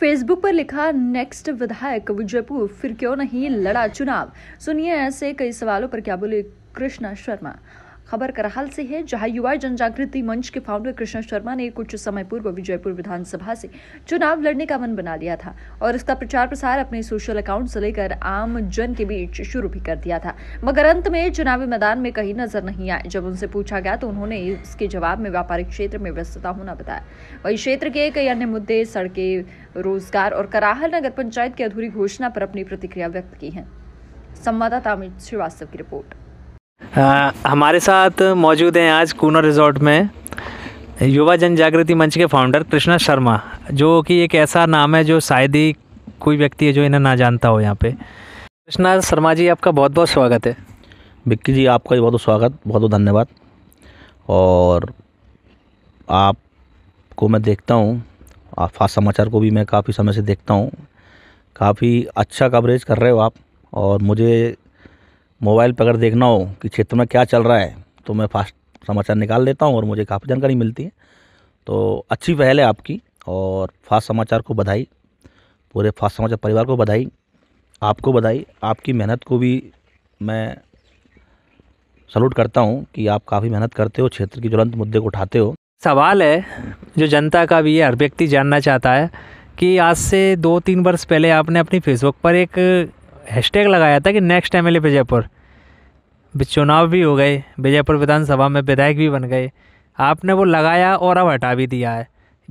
Facebook पर लिखा next विधायक विजयपुर फिर क्यों नहीं लड़ा चुनाव सुनिए ऐसे कई सवालों पर क्या बोले कृष्णा शर्मा खबर करहाल से है जहां युवा जनजागृति मंच के फाउंडर कृष्ण शर्मा ने कुछ समय पूर्व विजयपुर विधानसभा से चुनाव लड़ने का मन बना लिया था और इसका प्रचार प्रसार अपने सोशल अकाउंट से लेकर आम जन के बीच शुरू भी कर दिया था मगर अंत में चुनावी मैदान में कहीं नजर नहीं आए जब उनसे पूछा गया तो उन्होंने इसके जवाब में व्यापारिक क्षेत्र में व्यस्तता होना बताया वही क्षेत्र के कई अन्य मुद्दे सड़कें रोजगार और कराहल नगर पंचायत की अधूरी घोषणा पर अपनी प्रतिक्रिया व्यक्त की है संवाददाता अमित श्रीवास्तव की रिपोर्ट आ, हमारे साथ मौजूद हैं आज कूना रिजॉर्ट में युवा जन जागृति मंच के फाउंडर कृष्णा शर्मा जो कि एक ऐसा नाम है जो शायद ही कोई व्यक्ति है जो इन्हें ना जानता हो यहाँ पे कृष्णा शर्मा जी आपका बहुत बहुत स्वागत है विक्की जी आपका भी बहुत बहुत स्वागत बहुत बहुत धन्यवाद और आपको मैं देखता हूँ आप फास्ट समाचार को भी मैं काफ़ी समय से देखता हूँ काफ़ी अच्छा कवरेज कर रहे हो आप और मुझे मोबाइल पर अगर देखना हो कि क्षेत्र में क्या चल रहा है तो मैं फास्ट समाचार निकाल लेता हूँ और मुझे काफ़ी जानकारी मिलती है तो अच्छी पहल है आपकी और फास्ट समाचार को बधाई पूरे फास्ट समाचार परिवार को बधाई आपको बधाई आपकी मेहनत को भी मैं सलूट करता हूँ कि आप काफ़ी मेहनत करते हो क्षेत्र की ज्वलंत मुद्दे को उठाते हो सवाल है जो जनता का भी है हर व्यक्ति जानना चाहता है कि आज से दो तीन वर्ष पहले आपने अपनी फेसबुक पर एक हैशटैग लगाया था कि नेक्स्ट एम एल विजयपुर चुनाव भी हो गए विजयपुर विधानसभा में विधायक भी बन गए आपने वो लगाया और अब हटा भी दिया है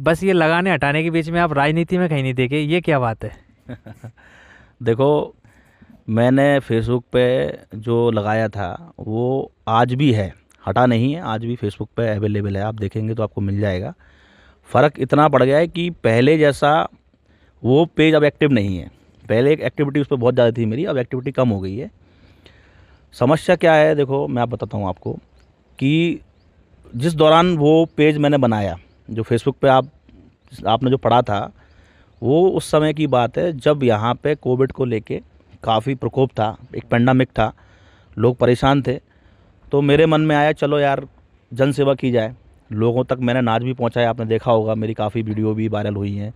बस ये लगाने हटाने के बीच में आप राजनीति में कहीं नहीं देखे ये क्या बात है देखो मैंने फेसबुक पे जो लगाया था वो आज भी है हटा नहीं है आज भी फेसबुक पे अवेलेबल है आप देखेंगे तो आपको मिल जाएगा फ़र्क इतना पड़ गया है कि पहले जैसा वो पेज अब एक्टिव नहीं है पहले एक एक्टिविटी उस पर बहुत ज़्यादा थी मेरी अब एक्टिविटी कम हो गई है समस्या क्या है देखो मैं आप बताता हूँ आपको कि जिस दौरान वो पेज मैंने बनाया जो फेसबुक पे आप आपने जो पढ़ा था वो उस समय की बात है जब यहाँ पे कोविड को लेके काफ़ी प्रकोप था एक पेंडामिक था लोग परेशान थे तो मेरे मन में आया चलो यार जन सेवा की जाए लोगों तक मैंने नाच भी पहुँचाया आपने देखा होगा मेरी काफ़ी वीडियो भी वायरल हुई हैं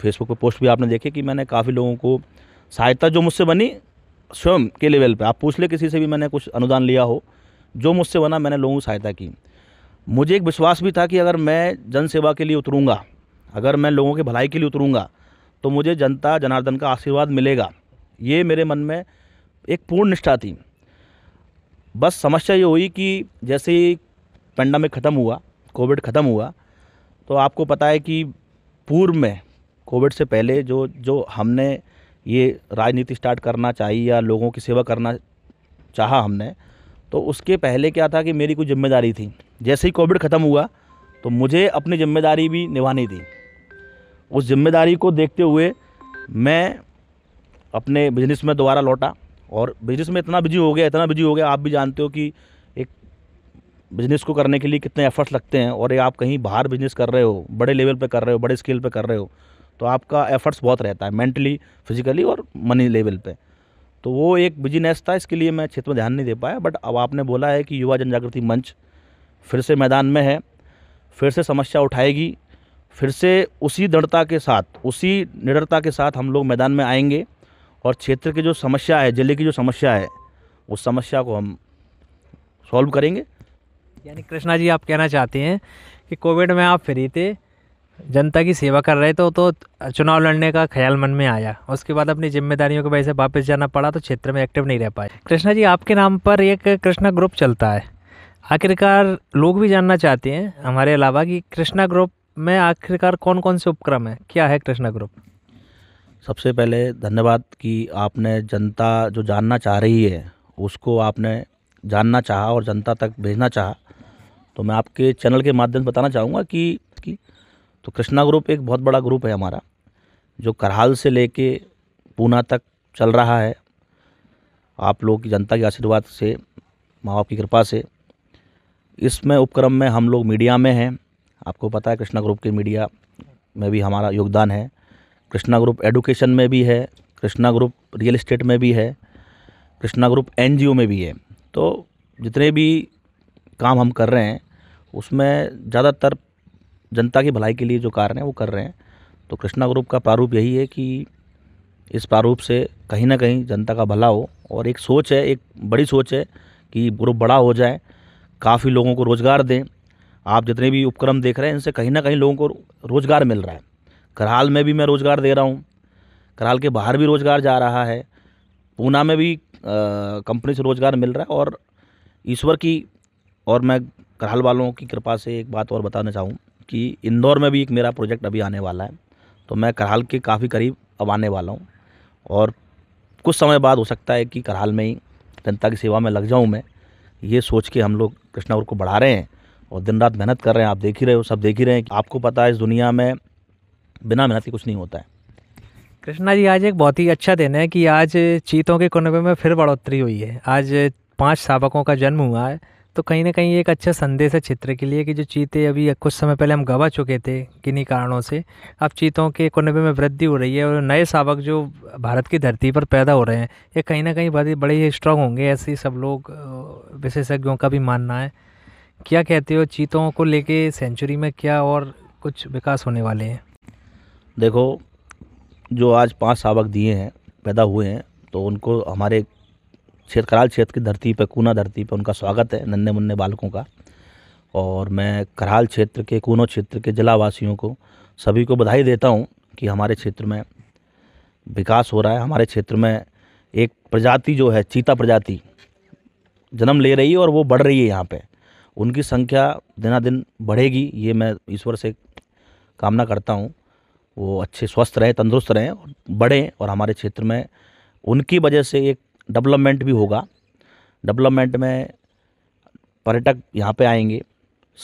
फेसबुक पर पोस्ट भी आपने देखी कि मैंने काफ़ी लोगों को सहायता जो मुझसे बनी स्वयं के लेवल पे आप पूछ ले किसी से भी मैंने कुछ अनुदान लिया हो जो मुझसे बना मैंने लोगों की सहायता की मुझे एक विश्वास भी था कि अगर मैं जन सेवा के लिए उतरूँगा अगर मैं लोगों की भलाई के लिए उतरूँगा तो मुझे जनता जनार्दन का आशीर्वाद मिलेगा ये मेरे मन में एक पूर्ण निष्ठा थी बस समस्या ये हुई कि जैसे ही पेंडामिक ख़त्म हुआ कोविड ख़त्म हुआ तो आपको पता है कि पूर्व में कोविड से पहले जो जो हमने ये राजनीति स्टार्ट करना चाहिए या लोगों की सेवा करना चाहा हमने तो उसके पहले क्या था कि मेरी कोई जिम्मेदारी थी जैसे ही कोविड ख़त्म हुआ तो मुझे अपनी जिम्मेदारी भी निभानी थी उस जिम्मेदारी को देखते हुए मैं अपने बिजनेस में दोबारा लौटा और बिजनेस में इतना बिजी हो गया इतना बिजी हो गया आप भी जानते हो कि एक बिजनेस को करने के लिए कितने एफर्ट्स लगते हैं और ये आप कहीं बाहर बिजनेस कर रहे हो बड़े लेवल पर कर रहे हो बड़े स्केल पर कर रहे हो तो आपका एफर्ट्स बहुत रहता है मेंटली फिजिकली और मनी लेवल पे तो वो एक बिजीनेस था इसके लिए मैं क्षेत्र में ध्यान नहीं दे पाया बट अब आपने बोला है कि युवा जनजागृति मंच फिर से मैदान में है फिर से समस्या उठाएगी फिर से उसी दृढ़ता के साथ उसी निडरता के साथ हम लोग मैदान में आएंगे और क्षेत्र की जो समस्या है जिले की जो समस्या है उस समस्या को हम सॉल्व करेंगे यानी कृष्णा जी आप कहना चाहते हैं कि कोविड में आप फ्री थे जनता की सेवा कर रहे तो तो चुनाव लड़ने का ख्याल मन में आया उसके बाद अपनी जिम्मेदारियों की वजह से वापस जाना पड़ा तो क्षेत्र में एक्टिव नहीं रह पाए कृष्णा जी आपके नाम पर एक कृष्णा ग्रुप चलता है आखिरकार लोग भी जानना चाहते हैं हमारे अलावा कि कृष्णा ग्रुप में आखिरकार कौन कौन से उपक्रम है क्या है कृष्णा ग्रुप सबसे पहले धन्यवाद कि आपने जनता जो जानना चाह रही है उसको आपने जानना चाहा और जनता तक भेजना चाहा तो मैं आपके चैनल के माध्यम से बताना चाहूँगा कि, कि तो कृष्णा ग्रुप एक बहुत बड़ा ग्रुप है हमारा जो करहाल से लेके पूना तक चल रहा है आप लोग की जनता के आशीर्वाद से माँ बाप की कृपा से इसमें उपक्रम में हम लोग मीडिया में हैं आपको पता है कृष्णा ग्रुप के मीडिया में भी हमारा योगदान है कृष्णा ग्रुप एडुकेशन में भी है कृष्णा ग्रुप रियल इस्टेट में भी है कृष्णा ग्रुप एन में भी है तो जितने भी काम हम कर रहे हैं उसमें ज़्यादातर जनता की भलाई के लिए जो कार्य हैं वो कर रहे हैं तो कृष्णा ग्रुप का प्रारूप यही है कि इस प्रारूप से कहीं ना कहीं जनता का भला हो और एक सोच है एक बड़ी सोच है कि ग्रुप बड़ा हो जाए काफ़ी लोगों को रोज़गार दें आप जितने भी उपक्रम देख रहे हैं इनसे कहीं ना कहीं लोगों को रोज़गार मिल रहा है करहाल में भी मैं रोज़गार दे रहा हूँ करहाल के बाहर भी रोज़गार जा रहा है पूना में भी कंपनी से रोज़गार मिल रहा है और ईश्वर की और मैं करहाल वालों की कृपा से एक बात और बताना चाहूँ कि इंदौर में भी एक मेरा प्रोजेक्ट अभी आने वाला है तो मैं करहाल के काफ़ी करीब अब आने वाला हूँ और कुछ समय बाद हो सकता है कि करहाल में ही जनता की सेवा में लग जाऊँ मैं ये सोच के हम लोग कृष्णापुर को बढ़ा रहे हैं और दिन रात मेहनत कर रहे हैं आप देख ही रहे हो सब देख ही रहे हैं आपको पता है इस दुनिया में बिना मेहनत के कुछ नहीं होता है कृष्णा जी आज एक बहुत ही अच्छा दिन है कि आज चीतों के कुनबे में फिर बढ़ोतरी हुई है आज पांच सावकों का जन्म हुआ है तो कहीं ना कहीं एक अच्छा संदेश है क्षेत्र के लिए कि जो चीते अभी कुछ समय पहले हम गवा चुके थे किन्हीं कारणों से अब चीतों के कुनबे में वृद्धि हो रही है और नए सावक जो भारत की धरती पर पैदा हो रहे हैं ये कहीं ना कहीं बड़े बड़े ही स्ट्रांग होंगे ऐसे सब लोग विशेषज्ञों का भी मानना है क्या कहते हो चीतों को लेके सेंचुरी में क्या और कुछ विकास होने वाले हैं देखो जो आज पाँच सावक दिए हैं पैदा हुए हैं तो उनको हमारे क्षेत्र कराल क्षेत्र की धरती पर कूना धरती पर उनका स्वागत है नन्हे मुन्ने बालकों का और मैं कराल क्षेत्र के कूनो क्षेत्र के जिलावासियों को सभी को बधाई देता हूँ कि हमारे क्षेत्र में विकास हो रहा है हमारे क्षेत्र में एक प्रजाति जो है चीता प्रजाति जन्म ले रही है और वो बढ़ रही है यहाँ पे उनकी संख्या दिना दिन बढ़ेगी ये मैं ईश्वर से कामना करता हूँ वो अच्छे स्वस्थ रहें तंदुरुस्त रहें और बढ़ें और हमारे क्षेत्र में उनकी वजह से एक डेवलपमेंट भी होगा डेवलपमेंट में पर्यटक यहाँ पे आएंगे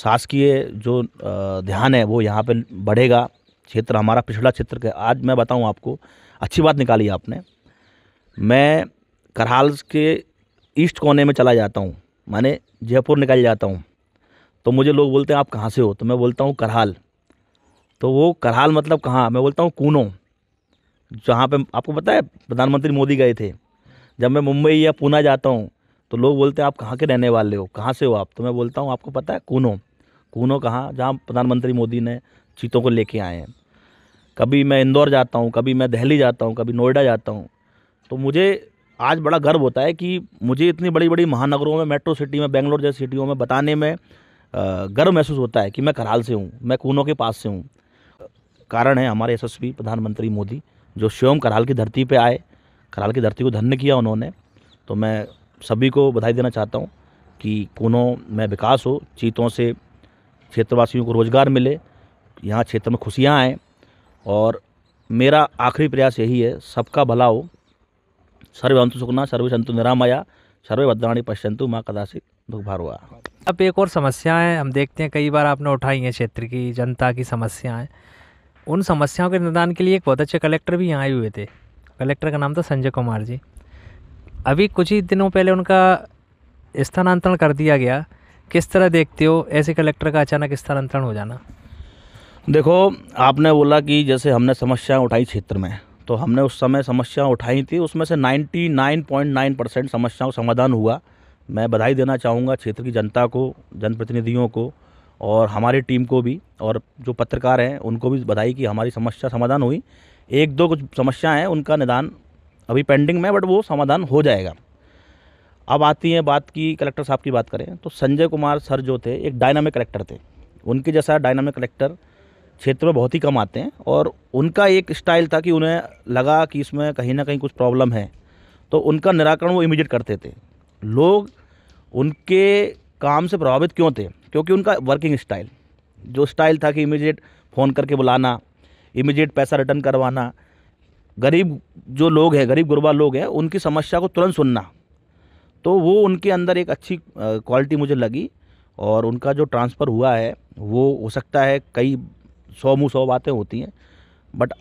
शासकीय जो ध्यान है वो यहाँ पे बढ़ेगा क्षेत्र हमारा पिछड़ा क्षेत्र का आज मैं बताऊँ आपको अच्छी बात निकाली आपने मैं करहाल के ईस्ट कोने में चला जाता हूँ माने जयपुर निकल जाता हूँ तो मुझे लोग बोलते हैं आप कहाँ से हो तो मैं बोलता हूँ करहाल तो वो करहाल मतलब कहाँ मैं बोलता हूँ कूनो जहाँ पे आपको पता है प्रधानमंत्री मोदी गए थे जब मैं मुंबई या पूना जाता हूँ तो लोग बोलते हैं आप कहाँ के रहने वाले हो कहाँ से हो आप तो मैं बोलता हूँ आपको पता है कूनो कूनो कहाँ जहाँ प्रधानमंत्री मोदी ने चीतों को लेके आए हैं कभी मैं इंदौर जाता हूँ कभी मैं दिल्ली जाता हूँ कभी नोएडा जाता हूँ तो मुझे आज बड़ा गर्व होता है कि मुझे इतनी बड़ी बड़ी महानगरों में मेट्रो सिटी में बेंगलोर जैसी सिटियों में बताने में गर्व महसूस होता है कि मैं कराल से हूँ मैं कूनों के पास से हूँ कारण है हमारे यशस्वी प्रधानमंत्री मोदी जो स्वयं कराल की धरती पर आए कराल की धरती को धन्य किया उन्होंने तो मैं सभी को बधाई देना चाहता हूँ कि कोनो में विकास हो चीतों से क्षेत्रवासियों को रोज़गार मिले यहाँ क्षेत्र में खुशियाँ आएँ और मेरा आखिरी प्रयास यही है सबका भला हो सर्वे अंतु सुखना सर्वे संतु निरामया सर्वे भद्राणी पश्यंतु माँ कदाचित दुख भार हुआ अब एक और समस्याएं हम देखते हैं कई बार आपने उठाई हैं क्षेत्र की जनता की समस्याएं उन समस्याओं के निदान के लिए एक बहुत अच्छे कलेक्टर भी यहाँ आए हुए थे कलेक्टर का नाम था संजय कुमार जी अभी कुछ ही दिनों पहले उनका स्थानांतरण कर दिया गया किस तरह देखते हो ऐसे कलेक्टर का अचानक स्थानांतरण हो जाना देखो आपने बोला कि जैसे हमने समस्याएं उठाई क्षेत्र में तो हमने उस समय समस्या उठाई थी उसमें से 99.9 परसेंट समस्याओं का समाधान हुआ मैं बधाई देना चाहूँगा क्षेत्र की जनता को जनप्रतिनिधियों को और हमारी टीम को भी और जो पत्रकार हैं उनको भी बधाई कि हमारी समस्या समाधान हुई एक दो कुछ समस्याएं हैं उनका निदान अभी पेंडिंग में बट वो समाधान हो जाएगा अब आती है बात की कलेक्टर साहब की बात करें तो संजय कुमार सर जो थे एक डायनामिक कलेक्टर थे उनके जैसा डायनामिक कलेक्टर क्षेत्र में बहुत ही कम आते हैं और उनका एक स्टाइल था कि उन्हें लगा कि इसमें कहीं ना कहीं कुछ प्रॉब्लम है तो उनका निराकरण वो इमीडिएट करते थे लोग उनके काम से प्रभावित क्यों थे क्योंकि उनका वर्किंग स्टाइल जो स्टाइल था कि इमीडिएट फ़ोन करके बुलाना इमीडिएट पैसा रिटर्न करवाना गरीब जो लोग हैं गरीब गुरबा लोग हैं उनकी समस्या को तुरंत सुनना तो वो उनके अंदर एक अच्छी क्वालिटी मुझे लगी और उनका जो ट्रांसफ़र हुआ है वो हो सकता है कई सौ मुँह सौ बातें होती हैं बट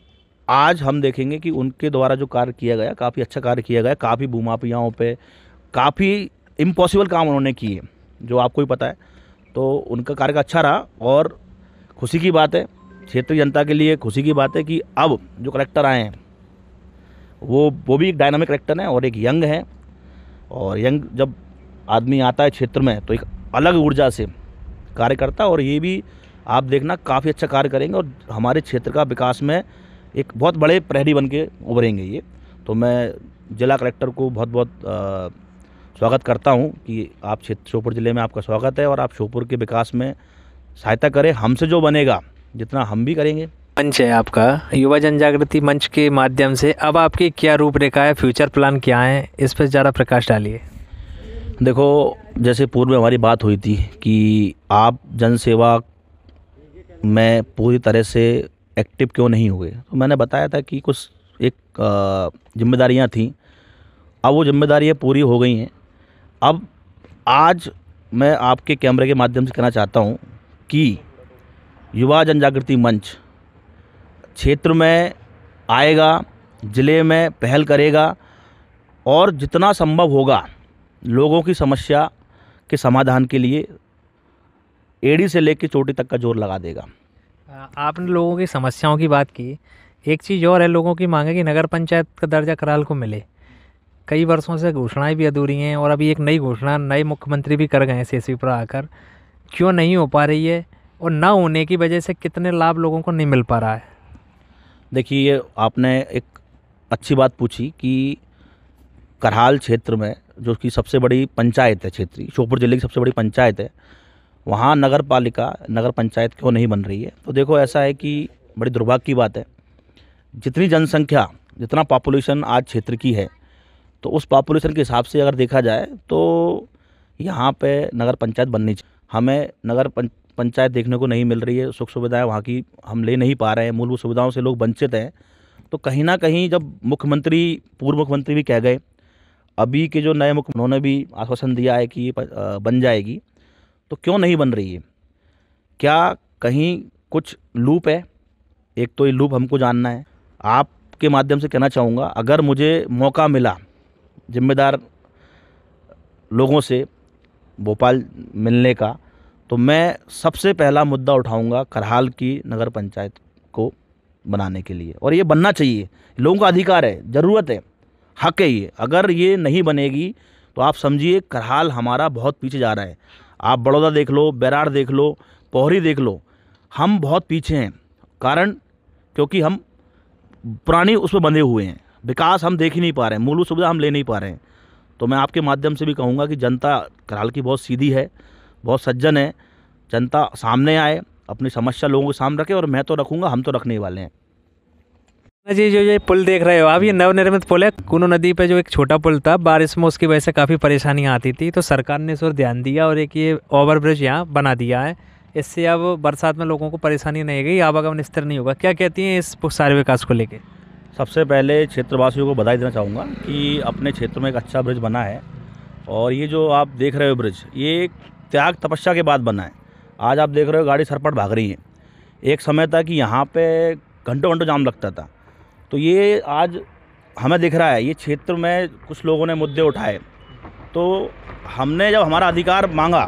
आज हम देखेंगे कि उनके द्वारा जो कार्य किया गया काफ़ी अच्छा कार्य किया गया काफ़ी भूमापियाओं पे काफ़ी इम्पॉसिबल काम उन्होंने किए जो आपको ही पता है तो उनका कार्य का अच्छा रहा और खुशी की बात है क्षेत्रीय जनता के लिए खुशी की बात है कि अब जो कलेक्टर आए हैं वो वो भी एक डायनामिक कलेक्टर हैं और एक यंग है और यंग जब आदमी आता है क्षेत्र में तो एक अलग ऊर्जा से कार्य करता और ये भी आप देखना काफ़ी अच्छा कार्य करेंगे और हमारे क्षेत्र का विकास में एक बहुत बड़े प्रहरी बन के उभरेंगे ये तो मैं जिला कलेक्टर को बहुत बहुत स्वागत करता हूँ कि आप क्षेत्र श्योपुर ज़िले में आपका स्वागत है और आप श्योपुर के विकास में सहायता करें हमसे जो बनेगा जितना हम भी करेंगे मंच है आपका युवा जनजागृति मंच के माध्यम से अब आपकी क्या रूपरेखा है फ्यूचर प्लान क्या है इस पर ज़्यादा प्रकाश डालिए देखो जैसे पूर्व में हमारी बात हुई थी कि आप जनसेवा में पूरी तरह से एक्टिव क्यों नहीं हुए तो मैंने बताया था कि कुछ एक जिम्मेदारियां थीं अब वो जिम्मेदारियां पूरी हो गई हैं अब आज मैं आपके कैमरे के माध्यम से कहना चाहता हूं कि युवा जनजागृति मंच क्षेत्र में आएगा ज़िले में पहल करेगा और जितना संभव होगा लोगों की समस्या के समाधान के लिए एड़ी से लेकर चोटी तक का जोर लगा देगा आपने लोगों की समस्याओं की बात की एक चीज़ और है लोगों की मांग है कि नगर पंचायत का दर्जा कराल को मिले कई वर्षों से घोषणाएं भी अधूरी हैं और अभी एक नई घोषणा नए मुख्यमंत्री भी कर गए हैं पर आकर क्यों नहीं हो पा रही है और ना होने की वजह से कितने लाभ लोगों को नहीं मिल पा रहा है देखिए ये आपने एक अच्छी बात पूछी कि करहाल क्षेत्र में जो कि सबसे बड़ी पंचायत है क्षेत्रीय श्योपुर जिले की सबसे बड़ी पंचायत है वहाँ नगर पालिका नगर पंचायत क्यों नहीं बन रही है तो देखो ऐसा है कि बड़ी दुर्भाग्य की बात है जितनी जनसंख्या जितना पॉपुलेशन आज क्षेत्र की है तो उस पॉपुलेशन के हिसाब से अगर देखा जाए तो यहाँ पे नगर पंचायत बननी चाहिए हमें नगर पंच पंचायत देखने को नहीं मिल रही है सुख सुविधाएं वहाँ की हम ले नहीं पा रहे हैं मूलभूत सुविधाओं से लोग वंचित हैं तो कहीं ना कहीं जब मुख्यमंत्री पूर्व मुख्यमंत्री भी कह गए अभी के जो नए मुख्य उन्होंने भी आश्वासन दिया है कि बन जाएगी तो क्यों नहीं बन रही है क्या कहीं कुछ लूप है एक तो ये लूप हमको जानना है आपके माध्यम से कहना चाहूँगा अगर मुझे मौका मिला जिम्मेदार लोगों से भोपाल मिलने का तो मैं सबसे पहला मुद्दा उठाऊंगा करहाल की नगर पंचायत को बनाने के लिए और ये बनना चाहिए लोगों का अधिकार है ज़रूरत है हक है ये अगर ये नहीं बनेगी तो आप समझिए करहाल हमारा बहुत पीछे जा रहा है आप बड़ौदा देख लो बैराड़ देख लो पोहरी देख लो हम बहुत पीछे हैं कारण क्योंकि हम पुरानी उस पर बंधे हुए हैं विकास हम देख ही नहीं पा रहे हैं मूलभूत सुविधा हम ले नहीं पा रहे हैं तो मैं आपके माध्यम से भी कहूँगा कि जनता करहाल की बहुत सीधी है बहुत सज्जन है जनता सामने आए अपनी समस्या लोगों के सामने रखे और मैं तो रखूंगा हम तो रखने वाले हैं जी जो ये पुल देख रहे हो आप ये नवनिर्मित पुल है कुनो नदी पे जो एक छोटा पुल था बारिश में उसकी वजह से काफ़ी परेशानियाँ आती थी तो सरकार ने इस पर ध्यान दिया और एक ये ओवरब्रिज यहाँ बना दिया है इससे अब बरसात में लोगों को परेशानी नहीं गई आवागमन स्थिर नहीं होगा क्या कहती हैं इस सारे विकास को लेकर सबसे पहले क्षेत्रवासियों को बधाई देना चाहूँगा कि अपने क्षेत्र में एक अच्छा ब्रिज बना है और ये जो आप देख रहे हो ब्रिज ये त्याग तपस्या के बाद बना है आज आप देख रहे हो गाड़ी सरपट भाग रही है एक समय था कि यहाँ पे घंटों घंटों जाम लगता था तो ये आज हमें दिख रहा है ये क्षेत्र में कुछ लोगों ने मुद्दे उठाए तो हमने जब हमारा अधिकार मांगा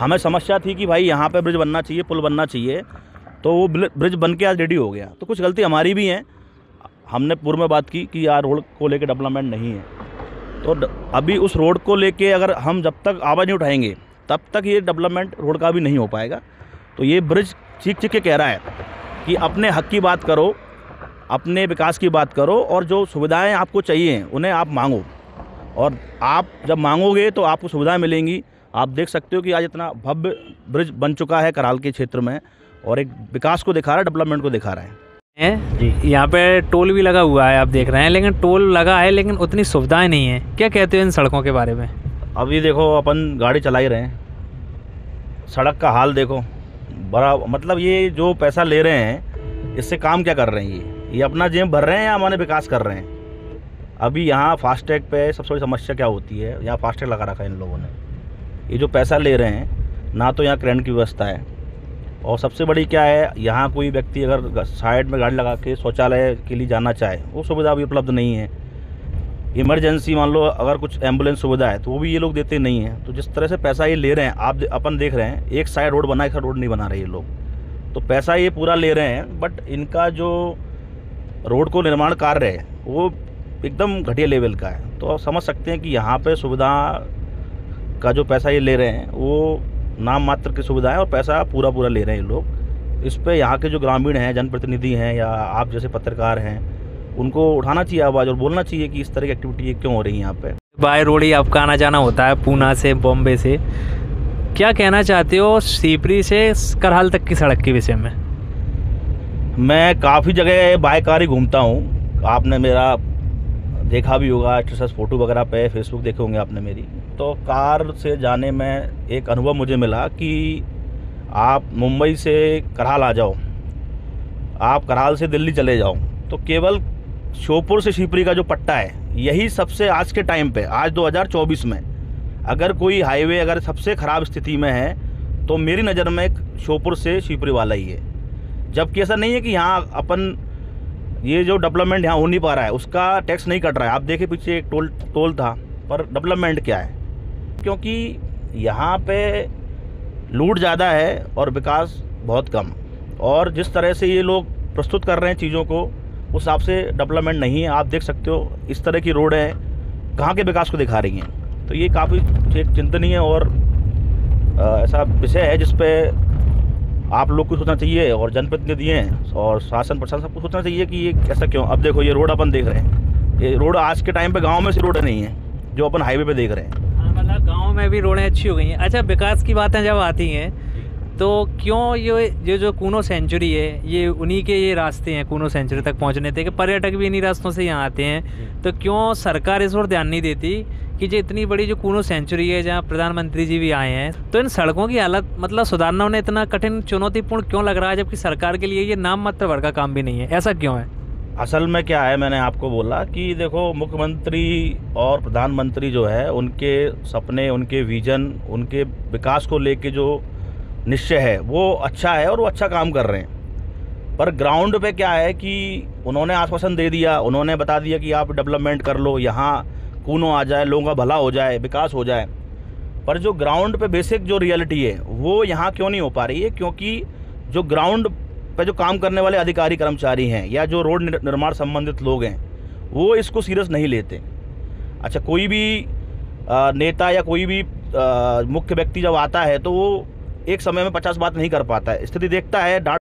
हमें समस्या थी कि भाई यहाँ पे ब्रिज बनना चाहिए पुल बनना चाहिए तो वो ब्रिज बन के आज रेडी हो गया तो कुछ गलती हमारी भी हैं हमने पूर्व में बात की कि यार रोड को लेकर डेवलपमेंट नहीं है तो अभी उस रोड को लेके अगर हम जब तक आवाज़ नहीं उठाएंगे तब तक ये डेवलपमेंट रोड का भी नहीं हो पाएगा तो ये ब्रिज चीख चीख के कह रहा है कि अपने हक की बात करो अपने विकास की बात करो और जो सुविधाएं आपको चाहिए उन्हें आप मांगो और आप जब मांगोगे तो आपको सुविधाएं मिलेंगी आप देख सकते हो कि आज इतना भव्य ब्रिज बन चुका है कराल के क्षेत्र में और एक विकास को दिखा रहा है डेवलपमेंट को दिखा रहा है जी यहाँ पे टोल भी लगा हुआ है आप देख रहे हैं लेकिन टोल लगा है लेकिन उतनी सुविधाएं नहीं है क्या कहते हो इन सड़कों के बारे में अभी देखो अपन गाड़ी चला ही रहे हैं सड़क का हाल देखो बड़ा मतलब ये जो पैसा ले रहे हैं इससे काम क्या कर रहे हैं ये ये अपना जेब भर रहे हैं या हमारे विकास कर रहे हैं अभी यहाँ फास्टैग पे सबसे बड़ी समस्या क्या होती है यहाँ फास्टैग लगा रखा है इन लोगों ने ये जो पैसा ले रहे हैं ना तो यहाँ करेंट की व्यवस्था है और सबसे बड़ी क्या है यहाँ कोई व्यक्ति अगर साइड में गाड़ी लगा के शौचालय के लिए जाना चाहे वो सुविधा अभी उपलब्ध नहीं है इमरजेंसी मान लो अगर कुछ एम्बुलेंस सुविधा है तो वो भी ये लोग देते नहीं हैं तो जिस तरह से पैसा ये ले रहे हैं आप अपन देख रहे हैं एक साइड रोड बना एक साइड रोड नहीं बना रहे ये लोग तो पैसा ये पूरा ले रहे हैं बट इनका जो रोड को निर्माण कार्य है वो एकदम घटिया लेवल का है तो आप समझ सकते हैं कि यहाँ पर सुविधा का जो पैसा ये ले रहे हैं वो नाम मात्र की सुविधा है और पैसा पूरा पूरा ले रहे हैं ये लोग इस पर यहाँ के जो ग्रामीण हैं जनप्रतिनिधि हैं या आप जैसे पत्रकार हैं उनको उठाना चाहिए आवाज़ और बोलना चाहिए कि इस तरह की एक्टिविटी क्यों हो रही है यहाँ पर बाय रोड ही आपका आना जाना होता है पूना से बॉम्बे से क्या कहना चाहते हो सीपरी से करहाल तक की सड़क के विषय में मैं काफ़ी जगह बाय कार ही घूमता हूँ आपने मेरा देखा भी होगा एक्सरसाइज फ़ोटो वगैरह पे फेसबुक देखे होंगे आपने मेरी तो कार से जाने में एक अनुभव मुझे मिला कि आप मुंबई से करहाल आ जाओ आप करहाल से दिल्ली चले जाओ तो केवल श्योपुर से शिपरी का जो पट्टा है यही सबसे आज के टाइम पे आज 2024 में अगर कोई हाईवे अगर सबसे ख़राब स्थिति में है तो मेरी नज़र में एक श्योपुर से शिपरी वाला ही है जबकि ऐसा नहीं है कि यहाँ अपन ये जो डेवलपमेंट यहाँ हो नहीं पा रहा है उसका टैक्स नहीं कट रहा है आप देखें पीछे एक टोल टोल था पर डेवलपमेंट क्या है क्योंकि यहाँ पे लूट ज़्यादा है और विकास बहुत कम और जिस तरह से ये लोग प्रस्तुत कर रहे हैं चीज़ों को उस हिसाब से डेवलपमेंट नहीं है आप देख सकते हो इस तरह की रोड है कहाँ के विकास को दिखा रही हैं तो ये काफ़ी चिंतनीय और ऐसा विषय है जिस पर आप लोग को सोचना चाहिए और जनप्रतिनिधि हैं और शासन प्रशासन सबको सोचना चाहिए कि ये कैसा क्यों अब देखो ये रोड अपन देख रहे हैं ये रोड आज के टाइम पे गांव में से रोड नहीं है जो अपन हाईवे पे देख रहे हैं हाँ, मतलब गाँव में भी रोडें अच्छी हो गई हैं अच्छा विकास की बातें जब आती हैं तो क्यों ये ये जो कूनो सेंचुरी है ये उन्हीं के ये रास्ते हैं कूनो सेंचुरी तक पहुंचने थे कि पर्यटक भी इन्हीं रास्तों से यहाँ आते हैं हम्म। तो क्यों सरकार इस पर ध्यान नहीं देती कि जो इतनी बड़ी जो कूनो सेंचुरी है जहाँ प्रधानमंत्री जी भी आए हैं तो इन सड़कों की हालत मतलब सुधारना उन्हें इतना कठिन चुनौतीपूर्ण क्यों लग रहा है जबकि सरकार के लिए ये नाम मात्र भर का काम भी नहीं है ऐसा क्यों है असल में क्या है मैंने आपको बोला कि देखो मुख्यमंत्री और प्रधानमंत्री जो है उनके सपने उनके विजन उनके विकास को लेके जो निश्चय है वो अच्छा है और वो अच्छा काम कर रहे हैं पर ग्राउंड पे क्या है कि उन्होंने आश्वासन दे दिया उन्होंने बता दिया कि आप डेवलपमेंट कर लो यहाँ कूनों आ जाए लोगों का भला हो जाए विकास हो जाए पर जो ग्राउंड पे बेसिक जो रियलिटी है वो यहाँ क्यों नहीं हो पा रही है क्योंकि जो ग्राउंड पर जो काम करने वाले अधिकारी कर्मचारी हैं या जो रोड निर्माण संबंधित लोग हैं वो इसको सीरियस नहीं लेते अच्छा कोई भी नेता या कोई भी मुख्य व्यक्ति जब आता है तो वो एक समय में पचास बात नहीं कर पाता है स्थिति देखता है डांट